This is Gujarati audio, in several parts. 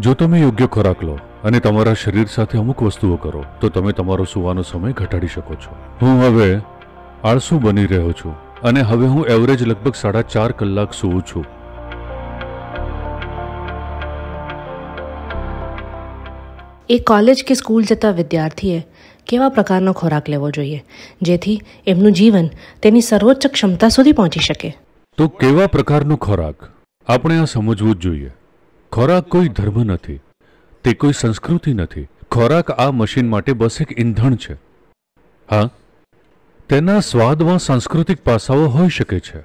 જો તમે યોગ્ય ખોરાક લો અને તમારા શરીર સાથે અમુક વસ્તુઓ કરો તો તમે તમારો સુવાનો સમય ઘટાડી શકો છો હું હવે આળસુ બની રહ્યો છું અને હવે હું એવરેજ લગભગ સાડા ચાર કલાક સૂવું છું એ કોલેજ કે સ્કૂલ જતા વિદ્યાર્થીએ કેવા પ્રકારનો ખોરાક લેવો જોઈએ જેથી એમનું જીવન તેની સર્વોચ્ચ ક્ષમતા સુધી પહોંચી શકે તો કેવા પ્રકારનો ખોરાક આપણે આ સમજવું જ જોઈએ ખોરાક કોઈ ધર્મ નથી તે કોઈ સંસ્કૃતિ નથી ખોરાક આ મશીન માટે બસ એક ઈંધણ છે હા તેના સ્વાદમાં સાંસ્કૃતિક પાસાઓ હોઈ શકે છે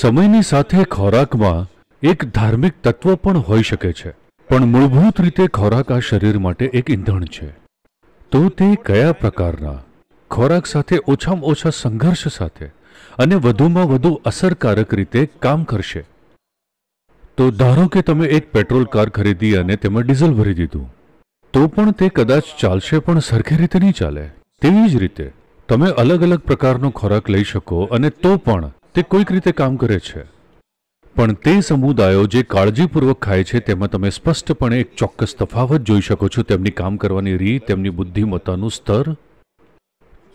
સમયની સાથે ખોરાકમાં એક ધાર્મિક તત્વ પણ હોઈ શકે છે પણ મૂળભૂત રીતે ખોરાક આ શરીર માટે એક ઈંધણ છે તો તે કયા પ્રકારના ખોરાક સાથે ઓછામાં ઓછા સંઘર્ષ સાથે અને વધુમાં વધુ અસરકારક રીતે કામ કરશે તો ધારો કે તમે એક પેટ્રોલ કાર ખરીદી અને તેમાં ડીઝલ ભરી દીધું તો પણ તે કદાચ ચાલશે પણ સરખી રીતે નહીં ચાલે તેવી જ રીતે તમે અલગ અલગ પ્રકારનો ખોરાક લઈ શકો અને તો પણ તે કોઈક રીતે કામ કરે છે પણ તે સમુદાયો જે કાળજીપૂર્વક ખાય છે તેમાં તમે સ્પષ્ટપણે એક ચોક્કસ તફાવત જોઈ શકો છો તેમની કામ કરવાની રીત તેમની બુદ્ધિમત્તાનું સ્તર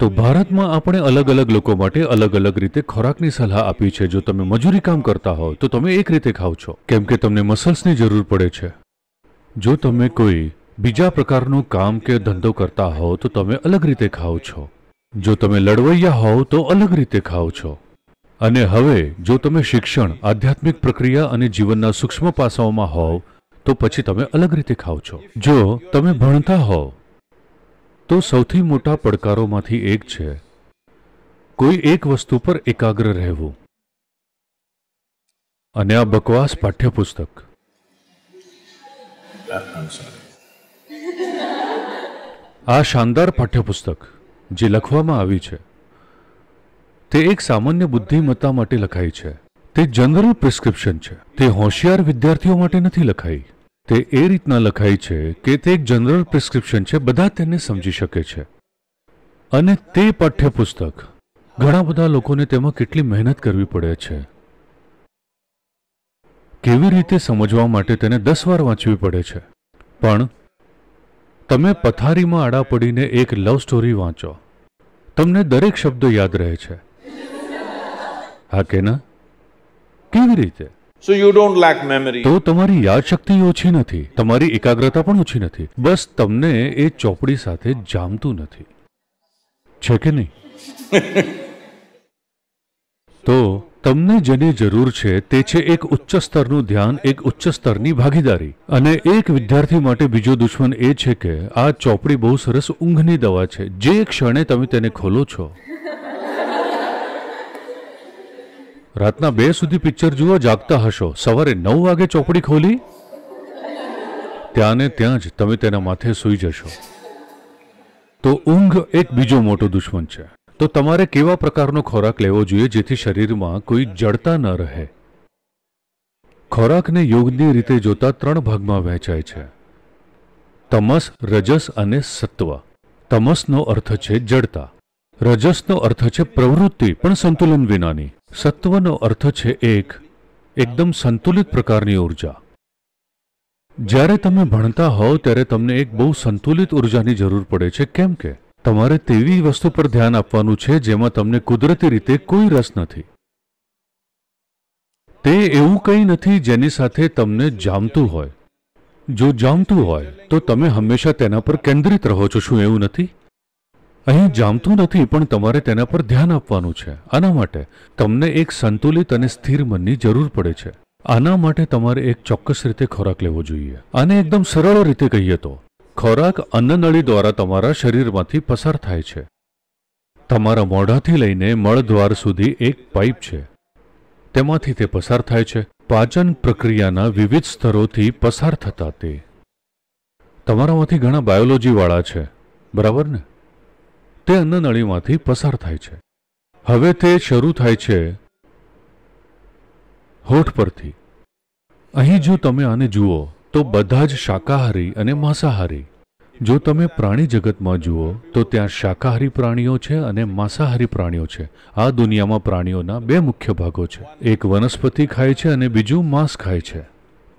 તો ભારતમાં આપણે અલગ અલગ લોકો માટે અલગ અલગ રીતે ખોરાકની સલાહ આપી છે જો તમે મજૂરી કામ કરતા હો તો તમે એક રીતે ખાઓ છો કેમ કે તમને મસલ્સની જરૂર પડે છે જો તમે કોઈ બીજા પ્રકારનું કામ કે ધંધો કરતા હોવ તો તમે અલગ રીતે ખાઓ છો જો તમે લડવૈયા હોવ તો અલગ રીતે ખાઓ છો અને હવે જો તમે શિક્ષણ આધ્યાત્મિક પ્રક્રિયા અને જીવનના સૂક્ષ્મ પાસાઓમાં હોવ તો પછી તમે અલગ રીતે ખાઓ છો જો તમે ભણતા હોવ તો સૌથી મોટા પડકારોમાંથી એક છે કોઈ એક વસ્તુ પર એકાગ્ર રહેવું અને આ બકવાસ પાઠ્યપુસ્તક આ શાનદાર પાઠ્યપુસ્તક જે લખવામાં આવી છે તે એક સામાન્ય બુદ્ધિમત્તા માટે લખાઈ છે તે જનરલ પ્રિસ્ક્રિપ્શન છે તે હોશિયાર વિદ્યાર્થીઓ માટે નથી લખાઈ તે એ રીતના લખાય છે કે તે એક જનરલ પ્રિસ્ક્રિપ્શન છે બધા તેને સમજી શકે છે અને તે પાઠ્યપુસ્તક ઘણા બધા લોકોને તેમાં કેટલી મહેનત કરવી પડે છે કેવી રીતે સમજવા માટે તેને દસ વાર વાંચવી પડે છે પણ તમે પથારીમાં આડા પડીને એક લવ સ્ટોરી વાંચો તમને દરેક શબ્દ યાદ રહે છે હા કે ના કેવી રીતે so you don't lack memory તો તમારી યાદશક્તિ ઓછી નથી તમારી એકાગ્રતા પણ ઓછી નથી બસ તમને એ ચોપડી સાથે જામતું નથી છે કે નહીં તો તમને જેને જરૂર છે તે છે એક ઉચ્ચ સ્તરનું ધ્યાન એક ઉચ્ચ સ્તરની ભાગીદારી અને એક વિદ્યાર્થી માટે બીજો દુશ્મન એ છે કે આ ચોપડી બહુ સરસ ઊંઘની દવા છે જે ક્ષણે તમે તેને ખોલો છો રાતના બે સુધી પિક્ચર જુઓ જાગતા હશો સવારે નવ વાગે ચોપડી ખોલી ત્યાં ત્યાં જ તમે તેના માથે સૂઈ જશો તો ઊંઘ એક બીજો મોટો દુશ્મન છે તો તમારે કેવા પ્રકારનો ખોરાક લેવો જોઈએ જેથી શરીરમાં કોઈ જડતા ન રહે ખોરાકને યોગની રીતે જોતા ત્રણ ભાગમાં વહેંચાય છે તમસ રજસ અને સત્વ તમસનો અર્થ છે જડતા રજસનો અર્થ છે પ્રવૃત્તિ પણ સંતુલન વિનાની સત્વનો અર્થ છે એક એકદમ સંતુલિત પ્રકારની ઉર્જા જ્યારે તમે ભણતા હોવ ત્યારે તમને એક બહુ સંતુલિત ઉર્જાની જરૂર પડે છે કેમ કે તમારે તેવી વસ્તુ પર ધ્યાન આપવાનું છે જેમાં તમને કુદરતી રીતે કોઈ રસ નથી તે એવું કંઈ નથી જેની સાથે તમને જામતું હોય જો જામતું હોય તો તમે હંમેશા તેના પર કેન્દ્રિત રહો છો શું એવું નથી અહીં જામતું નથી પણ તમારે તેના પર ધ્યાન આપવાનું છે આના માટે તમને એક સંતુલિત અને સ્થિર મનની જરૂર પડે છે આના માટે તમારે એક ચોક્કસ રીતે ખોરાક લેવો જોઈએ આને એકદમ સરળ રીતે કહીએ તો ખોરાક અન્નનળી દ્વારા તમારા શરીરમાંથી પસાર થાય છે તમારા મોઢાથી લઈને મળદ્વાર સુધી એક પાઇપ છે તેમાંથી તે પસાર થાય છે પાચન પ્રક્રિયાના વિવિધ સ્તરોથી પસાર થતા તે તમારામાંથી ઘણા બાયોલોજીવાળા છે બરાબર ને તે અન્નનળીમાંથી પસાર થાય છે હવે તે શરૂ થાય છે હોઠ પરથી અહીં જો તમે આને જુઓ તો બધા જ શાકાહારી અને માંસાહારી જો તમે પ્રાણી જગતમાં જુઓ તો ત્યાં શાકાહારી પ્રાણીઓ છે અને માંસાહારી પ્રાણીઓ છે આ દુનિયામાં પ્રાણીઓના બે મુખ્ય ભાગો છે એક વનસ્પતિ ખાય છે અને બીજું માંસ ખાય છે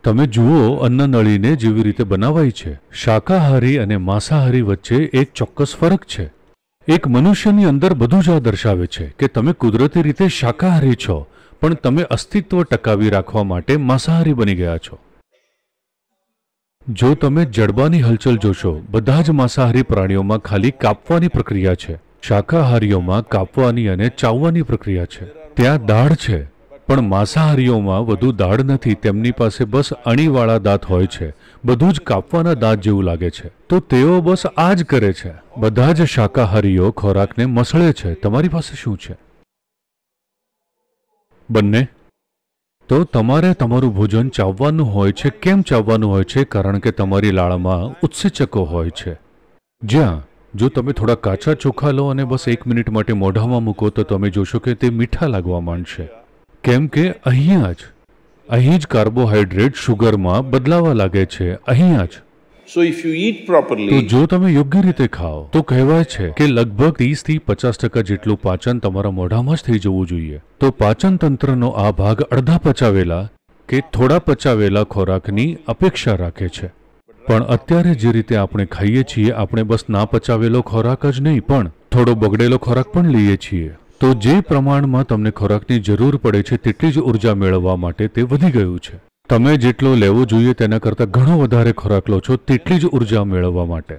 તમે જુઓ અન્નનળીને જેવી રીતે બનાવાય છે શાકાહારી અને માંસાહારી વચ્ચે એક ચોક્કસ ફરક છે એક મનુષ્યની અંદર બધું જ આ દર્શાવે છે કે તમે કુદરતી રીતે શાકાહારી છો પણ તમે અસ્તિત્વ ટકાવી રાખવા માટે માંસાહારી બની ગયા છો જો તમે જડબાની હલચલ જોશો બધા જ માંસાહારી પ્રાણીઓમાં ખાલી કાપવાની પ્રક્રિયા છે શાકાહારીઓમાં કાપવાની અને ચાવવાની પ્રક્રિયા છે ત્યાં દાઢ છે પણ માંસાહારીઓમાં વધુ દાઢ નથી તેમની પાસે બસ અણીવાળા દાંત હોય છે બધું જ કાપવાના દાંત જેવું લાગે છે તો તેઓ બસ આ જ કરે છે બધા જ શાકાહારીઓ ખોરાકને મસળે છે તમારી પાસે શું છે બંને તો તમારે તમારું ભોજન ચાવવાનું હોય છે કેમ ચાવવાનું હોય છે કારણ કે તમારી લાળમાં ઉત્સેચકો હોય છે જ્યાં જો તમે થોડા કાચા ચોખા લો અને બસ એક મિનિટ માટે મોઢામાં મૂકો તો તમે જોશો કે તે મીઠા લાગવા માંડશે કેમ કે અહીંયા જ અહીં જ કાર્બોહાઈડ્રેટ શુગરમાં બદલાવા લાગે છે અહીંયા જ so if you eat properly જો તમે યોગ્ય રીતે ખાઓ તો કહેવાય છે કે લગભગ 30 થી 50% જેટલું પાચન તમારા મોઢામાં જ થઈ જવું જોઈએ તો પાચન તંત્રનો આ ભાગ અડધા પચાવેલા કે થોડા પચાવેલા ખોરાકની અપેક્ષા રાખે છે પણ અત્યારે જે રીતે આપણે ખાઈએ છીએ આપણે બસ ના પચાવેલો ખોરાક જ નહીં પણ થોડો બગડેલો ખોરાક પણ લઈએ છીએ તો જે પ્રમાણમાં તમને ખોરાકની જરૂર પડે છે તેટલી જ ઉર્જા મેળવવા માટે તે વધી ગયું છે તમે જેટલો લેવો જોઈએ તેના કરતાં ઘણો વધારે ખોરાક લો છો તેટલી જ ઉર્જા મેળવવા માટે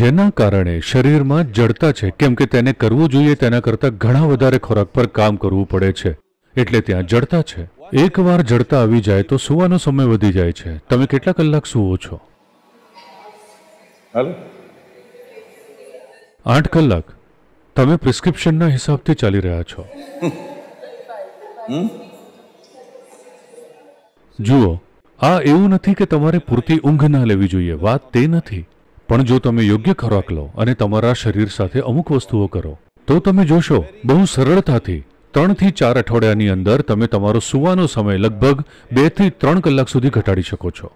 જેના કારણે શરીરમાં જડતા છે કેમ કે તેને કરવું જોઈએ તેના કરતાં ઘણા વધારે ખોરાક પર કામ કરવું પડે છે એટલે ત્યાં જડતા છે એકવાર જડતા આવી જાય તો સુવાનો સમય વધી જાય છે તમે કેટલા કલાક સુવો છો આઠ કલાક તમે પ્રિસ્ક્રિપ્શનના હિસાબથી ચાલી રહ્યા છો જુઓ આ એવું નથી કે તમારે પૂરતી ઊંઘ ના લેવી જોઈએ વાત તે નથી પણ જો તમે યોગ્ય ખોરાક લો અને તમારા શરીર સાથે અમુક વસ્તુઓ કરો તો તમે જોશો બહુ સરળતાથી ત્રણથી ચાર અઠવાડિયાની અંદર તમે તમારો સુવાનો સમય લગભગ બેથી ત્રણ કલાક સુધી ઘટાડી શકો છો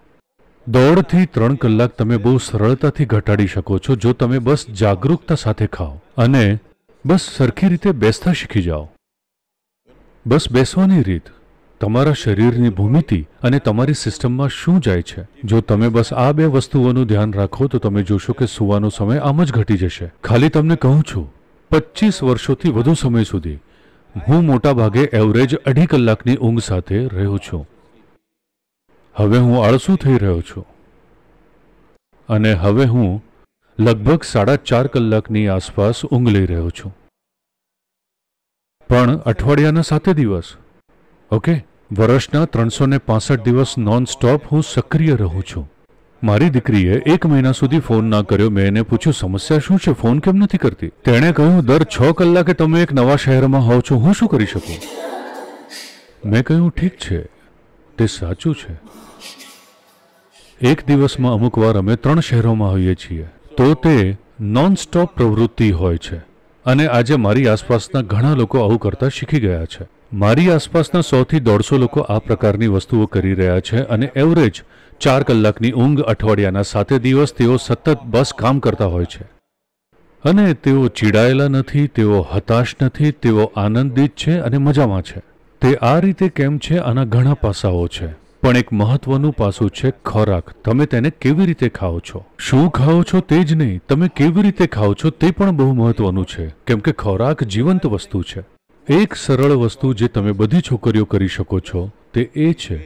દોઢથી ત્રણ કલાક તમે બહુ સરળતાથી ઘટાડી શકો છો જો તમે બસ જાગૃતતા સાથે ખાઓ અને બસ સરખી રીતે બેસતા શીખી જાઓ બસ બેસવાની રીત તમારા શરીરની ભૂમિતિ અને તમારી સિસ્ટમમાં શું જાય છે જો તમે બસ આ બે વસ્તુઓનું ધ્યાન રાખો તો તમે જોશો કે સુવાનો સમય આમ જ ઘટી જશે ખાલી તમને કહું છું પચીસ વર્ષોથી વધુ સમય સુધી હું મોટા ભાગે એવરેજ અઢી કલાકની ઊંઘ સાથે રહ્યો છું હવે હું આળસુ થઈ રહ્યો છું અને હવે હું લગભગ સાડા ચાર કલાકની આસપાસ ઊંઘ લઈ રહ્યો છું પણ અઠવાડિયાના સાતે દિવસ ઓકે વર્ષના ત્રણસો ને પાસઠ દિવસ નોન સ્ટોપ હું સક્રિય રહું છું મારી દીકરીએ એક મહિના સુધી ફોન ના કર્યો મેં એને પૂછ્યું સમસ્યા શું છે ફોન કેમ નથી કરતી તેણે કહ્યું દર છ કલાકે તમે એક નવા શહેરમાં હોવ છો હું શું કરી શકું મેં કહ્યું ઠીક છે તે સાચું છે એક દિવસમાં અમુક વાર અમે ત્રણ શહેરોમાં હોઈએ છીએ તો તે નોનસ્ટોપ પ્રવૃત્તિ હોય છે અને આજે મારી આસપાસના ઘણા લોકો આવું કરતાં શીખી ગયા છે મારી આસપાસના સોથી દોઢસો લોકો આ પ્રકારની વસ્તુઓ કરી રહ્યા છે અને એવરેજ ચાર કલાકની ઊંઘ અઠવાડિયાના સાતે દિવસ તેઓ સતત બસ કામ કરતા હોય છે અને તેઓ ચીડાયેલા નથી તેઓ હતાશ નથી તેઓ આનંદિત છે અને મજામાં છે તે આ રીતે કેમ છે આના ઘણા પાસાઓ છે પણ એક મહત્વનું પાસું છે ખોરાક તમે તેને કેવી રીતે ખાઓ છો શું ખાઓ છો તે જ નહીં તમે કેવી રીતે ખાઓ છો તે પણ બહુ મહત્વનું છે કેમ કે ખોરાક જીવંત વસ્તુ છે એક સરળ વસ્તુ જે તમે બધી છોકરીઓ કરી શકો છો તે એ છે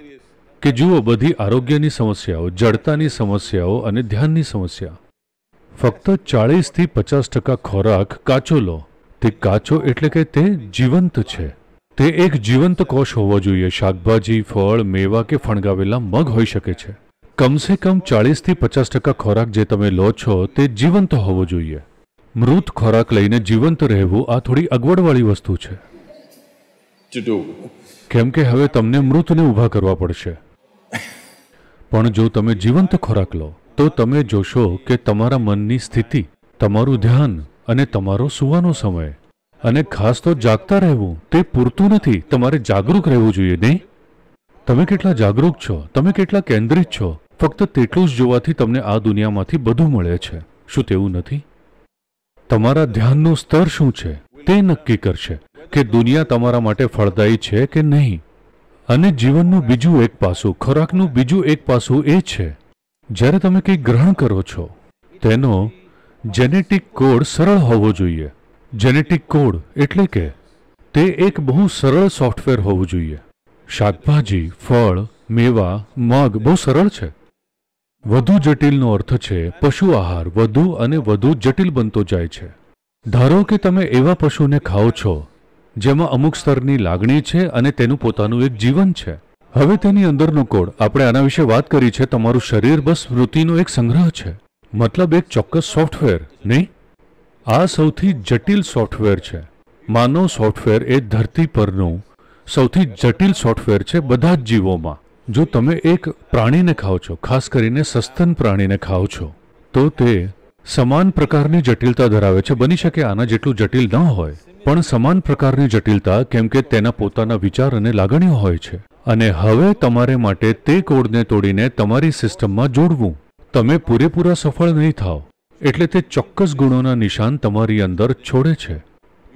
કે જુઓ બધી આરોગ્યની સમસ્યાઓ જડતાની સમસ્યાઓ અને ધ્યાનની સમસ્યા ફક્ત ચાળીસથી પચાસ ટકા ખોરાક કાચો લો તે કાચો એટલે કે તે જીવંત છે તે એક જીવંત કોષ હોવો જોઈએ શાકભાજી ફળ મેવા કે ફણગાવેલા મગ હોઈ શકે છે કમસે કમ ચાળીસથી પચાસ ટકા ખોરાક જે તમે લો છો તે જીવંત હોવો જોઈએ મૃત ખોરાક લઈને જીવંત રહેવું આ થોડી અગવડવાળી વસ્તુ છે કેમ કે હવે તમને મૃતને ઊભા કરવા પડશે પણ જો તમે જીવંત ખોરાક લો તો તમે જોશો કે તમારા મનની સ્થિતિ તમારું ધ્યાન અને તમારો સુવાનો સમય અને ખાસ તો જાગતા રહેવું તે પૂરતું નથી તમારે જાગૃત રહેવું જોઈએ નહીં તમે કેટલા જાગૃત છો તમે કેટલા કેન્દ્રિત છો ફક્ત તેટલું જ જોવાથી તમને આ દુનિયામાંથી બધું મળે છે શું તેવું નથી તમારા ધ્યાનનું સ્તર શું છે તે નક્કી કરશે કે દુનિયા તમારા માટે ફળદાયી છે કે નહીં અને જીવનનું બીજું એક પાસું ખોરાકનું બીજું એક પાસું એ છે જ્યારે તમે કંઈક ગ્રહણ કરો છો તેનો જેનેટિક કોડ સરળ હોવો જોઈએ જેનેટિક કોડ એટલે કે તે એક બહુ સરળ સોફ્ટવેર હોવું જોઈએ શાકભાજી ફળ મેવા મગ બહુ સરળ છે વધુ જટિલનો અર્થ છે પશુ આહાર વધુ અને વધુ જટિલ બનતો જાય છે ધારો કે તમે એવા પશુને ખાઓ છો જેમાં અમુક સ્તરની લાગણી છે અને તેનું પોતાનું એક જીવન છે હવે તેની અંદરનો કોડ આપણે આના વિશે વાત કરી છે તમારું શરીર બસ સ્મૃતિનો એક સંગ્રહ છે મતલબ એક ચોક્કસ સોફ્ટવેર નહીં આ સૌથી જટિલ સોફ્ટવેર છે માનવ સોફ્ટવેર એ ધરતી પરનું સૌથી જટિલ સોફ્ટવેર છે બધા જ જીવોમાં જો તમે એક પ્રાણીને ખાઓ છો ખાસ કરીને સસ્તન પ્રાણીને ખાઓ છો તો તે સમાન પ્રકારની જટિલતા ધરાવે છે બની શકે આના જેટલું જટિલ ન હોય પણ સમાન પ્રકારની જટિલતા કેમ કે તેના પોતાના વિચાર અને લાગણીઓ હોય છે અને હવે તમારે માટે તે કોડને તોડીને તમારી સિસ્ટમમાં જોડવું તમે પૂરેપૂરા સફળ નહીં થાવ એટલે તે ચોક્કસ ગુણોના નિશાન તમારી અંદર છોડે છે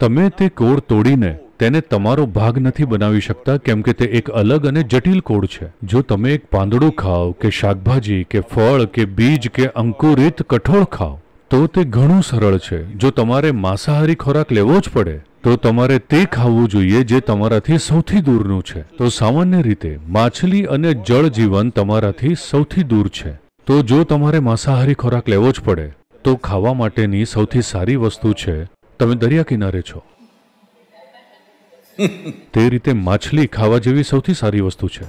તમે તે કોડ તોડીને તેને તમારો ભાગ નથી બનાવી શકતા કેમ કે તે એક અલગ અને જટિલ કોડ છે જો તમે એક પાંદડું ખાઓ કે શાકભાજી કે ફળ કે બીજ કે અંકુરિત કઠોળ ખાઓ તો તે ઘણું સરળ છે જો તમારે માંસાહારી ખોરાક લેવો જ પડે તો તમારે તે ખાવું જોઈએ જે તમારાથી સૌથી દૂરનું છે તો સામાન્ય રીતે માછલી અને જળ જીવન તમારાથી સૌથી દૂર છે તો જો તમારે માંસાહારી ખોરાક લેવો જ પડે તો ખાવા માટેની સૌથી સારી વસ્તુ છે તમે દરિયા કિનારે છો તે રીતે માછલી ખાવા જેવી સૌથી સારી વસ્તુ છે